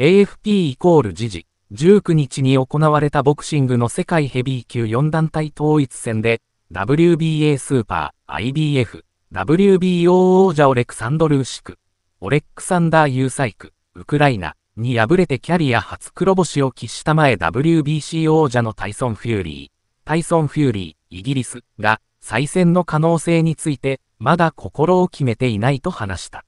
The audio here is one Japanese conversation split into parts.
AFP イコール時事、19日に行われたボクシングの世界ヘビー級4団体統一戦で、WBA スーパー、IBF、WBO 王者オレクサンドルーシク、オレックサンダー・ユーサイク、ウクライナに敗れてキャリア初黒星を喫した前 WBC 王者のタイソン・フューリー、タイソン・フューリー、イギリスが再戦の可能性について、まだ心を決めていないと話した。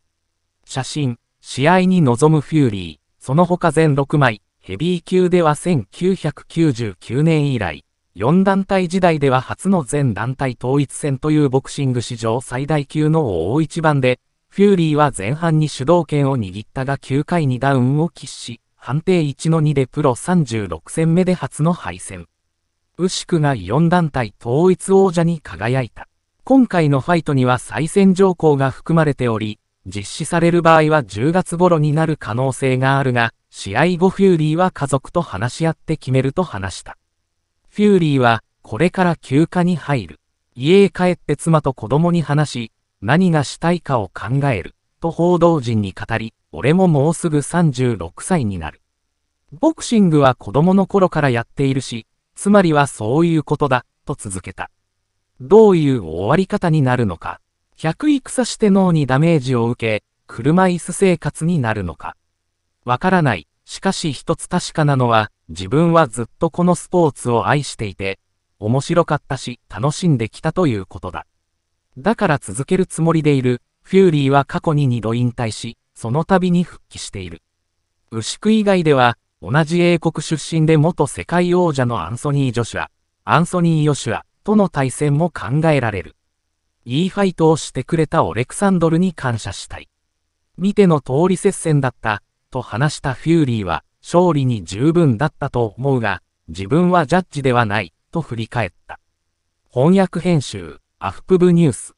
写真、試合に臨むフューリー。その他全6枚、ヘビー級では1999年以来、4団体時代では初の全団体統一戦というボクシング史上最大級の大一番で、フューリーは前半に主導権を握ったが9回にダウンを喫し、判定1-2でプロ36戦目で初の敗戦。ウシクが4団体統一王者に輝いた。今回のファイトには再戦条項が含まれており、実施される場合は10月頃になる可能性があるが、試合後フューリーは家族と話し合って決めると話した。フューリーは、これから休暇に入る。家へ帰って妻と子供に話し、何がしたいかを考える、と報道陣に語り、俺ももうすぐ36歳になる。ボクシングは子供の頃からやっているし、つまりはそういうことだ、と続けた。どういう終わり方になるのか、百戦して脳にダメージを受け、車椅子生活になるのか。わからない。しかし一つ確かなのは、自分はずっとこのスポーツを愛していて、面白かったし、楽しんできたということだ。だから続けるつもりでいる、フューリーは過去に2度引退し、その度に復帰している。牛久以外では、同じ英国出身で元世界王者のアンソニー・ジョシュア、アンソニー・ヨシュアとの対戦も考えられる。いいファイトをしてくれたオレクサンドルに感謝したい。見ての通り接戦だった、と話したフューリーは、勝利に十分だったと思うが、自分はジャッジではない、と振り返った。翻訳編集、アフプブニュース。